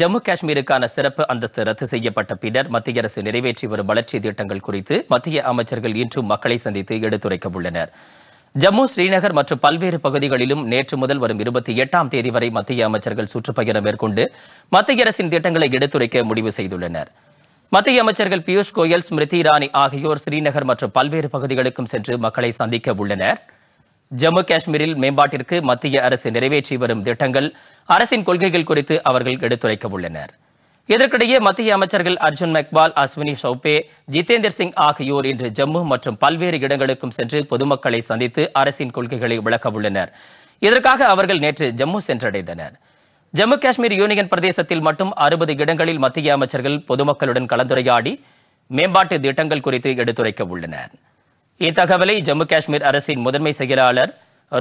ஜம்மு காஷ்மீருக்கான சிறப்பு அந்தஸ்து ரத்து செய்யப்பட்ட பின்னர் மத்திய அரசு நிறைவேற்றி வரும் வளர்ச்சி திட்டங்கள் குறித்து மத்திய அமைச்சர்கள் இன்றும் மக்களை சந்தித்து எடுத்துரைக்க உள்ளனர் ஜம்மு ஸ்ரீநகர் மற்றும் பல்வேறு பகுதிகளிலும் நேற்று முதல் வரும் இருபத்தி எட்டாம் தேதி வரை மத்திய அமைச்சர்கள் சுற்றுப்பயணம் மேற்கொண்டு மத்திய அரசின் திட்டங்களை எடுத்துரைக்க முடிவு செய்துள்ளனர் மத்திய அமைச்சர்கள் பியூஷ் கோயல் ஸ்மிருதி இரானி ஆகியோர் ஸ்ரீநகர் மற்றும் பல்வேறு பகுதிகளுக்கும் சென்று மக்களை சந்திக்க உள்ளனர் ஜம்மு காஷ்மீரில் மேம்பாட்டிற்கு மத்திய அரசு நிறைவேற்றி வரும் திட்டங்கள் அரசின் கொள்கைகள் குறித்து அவர்கள் எடுத்துரைக்க உள்ளனர் இதற்கிடையே மத்திய அமைச்சர்கள் அர்ஜுன் மெக்வால் அஸ்வினி சௌபே ஜிதேந்தர் சிங் ஆகியோர் இன்று ஜம்மு மற்றும் பல்வேறு இடங்களுக்கும் சென்று பொதுமக்களை சந்தித்து அரசின் கொள்கைகளை விளக்க உள்ளனர் இதற்காக அவர்கள் நேற்று ஜம்மு சென்றடைந்தனர் ஜம்மு காஷ்மீர் யூனியன் பிரதேசத்தில் மட்டும் அறுபது இடங்களில் மத்திய அமைச்சர்கள் பொதுமக்களுடன் கலந்துரையாடி மேம்பாட்டு திட்டங்கள் குறித்து எடுத்துரைக்க உள்ளனா் இத்தகவலை ஜம்மு காஷ்மீர் அரசின் முதன்மை செயலாளர்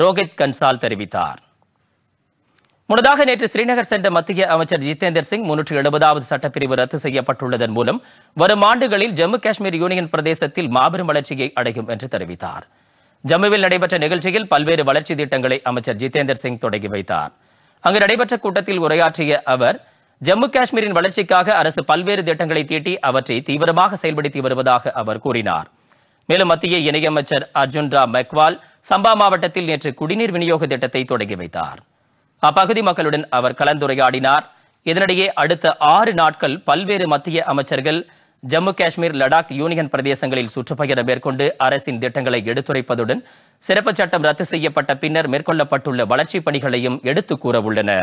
ரோஹித் கன்சால் தெரிவித்தார் முன்னதாக நேற்று ஸ்ரீநகர் சென்ற மத்திய அமைச்சர் ஜிதேந்தர் சிங் முன்னூற்றி எழுபதாவது சட்டப்பிரிவு ரத்து செய்யப்பட்டுள்ளதன் மூலம் வரும் ஆண்டுகளில் ஜம்மு காஷ்மீர் யூனியன் பிரதேசத்தில் மாபெரும் வளர்ச்சியை அடையும் என்று தெரிவித்தார் ஜம்முவில் நடைபெற்ற நிகழ்ச்சியில் பல்வேறு வளர்ச்சி திட்டங்களை அமைச்சர் ஜிதேந்தர் சிங் தொடங்கி வைத்தார் அங்கு நடைபெற்ற கூட்டத்தில் உரையாற்றிய அவர் ஜம்மு காஷ்மீரின் வளர்ச்சிக்காக அரசு பல்வேறு திட்டங்களை தீட்டி அவற்றை தீவிரமாக செயல்படுத்தி வருவதாக அவர் கூறினார் மேலும் மத்திய இணையமைச்சர் அர்ஜுன் ராம் மெக்வால் சம்பா மாவட்டத்தில் நேற்று குடிநீர் விநியோக திட்டத்தை தொடங்கி வைத்தார் அப்பகுதி மக்களுடன் அவர் கலந்துரையாடினார் இதனிடையே அடுத்த ஆறு நாட்கள் பல்வேறு மத்திய அமைச்சர்கள் ஜம்மு காஷ்மீர் லடாக் யூனியன் பிரதேசங்களில் சுற்றுப்பயணம் மேற்கொண்டு அரசின் திட்டங்களை எடுத்துரைப்பதுடன் சிறப்பு சட்டம் ரத்து செய்யப்பட்ட பின்னர் மேற்கொள்ளப்பட்டுள்ள வளர்ச்சிப் பணிகளையும் எடுத்துக் கூறவுள்ளனா்